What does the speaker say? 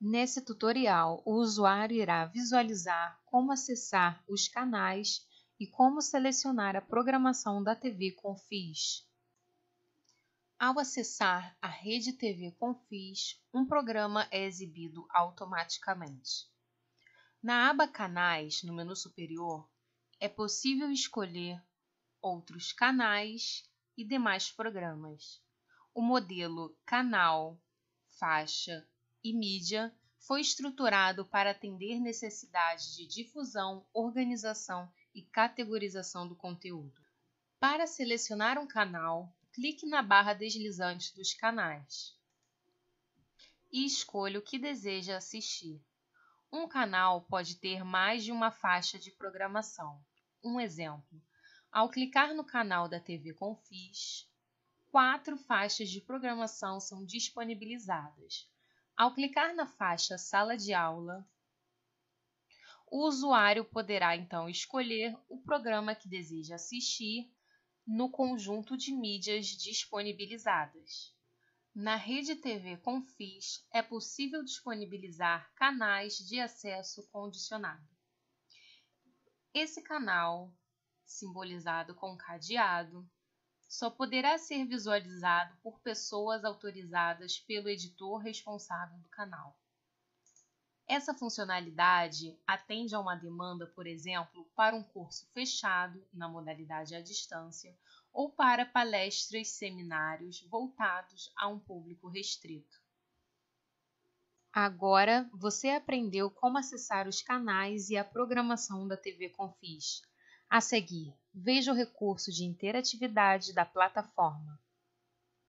Nesse tutorial, o usuário irá visualizar como acessar os canais e como selecionar a programação da TV Confis. Ao acessar a rede TV Confis, um programa é exibido automaticamente. Na aba Canais, no menu superior, é possível escolher outros canais e demais programas. O modelo canal, faixa e mídia foi estruturado para atender necessidades de difusão, organização e categorização do conteúdo. Para selecionar um canal, clique na barra deslizante dos canais e escolha o que deseja assistir. Um canal pode ter mais de uma faixa de programação. Um exemplo: ao clicar no canal da TV Confis, quatro faixas de programação são disponibilizadas. Ao clicar na faixa Sala de Aula, o usuário poderá então escolher o programa que deseja assistir no conjunto de mídias disponibilizadas. Na Rede TV Confis é possível disponibilizar canais de acesso condicionado. Esse canal, simbolizado com cadeado, só poderá ser visualizado por pessoas autorizadas pelo editor responsável do canal. Essa funcionalidade atende a uma demanda, por exemplo, para um curso fechado, na modalidade à distância, ou para palestras, seminários voltados a um público restrito. Agora você aprendeu como acessar os canais e a programação da TV Confis. A seguir, veja o recurso de interatividade da plataforma.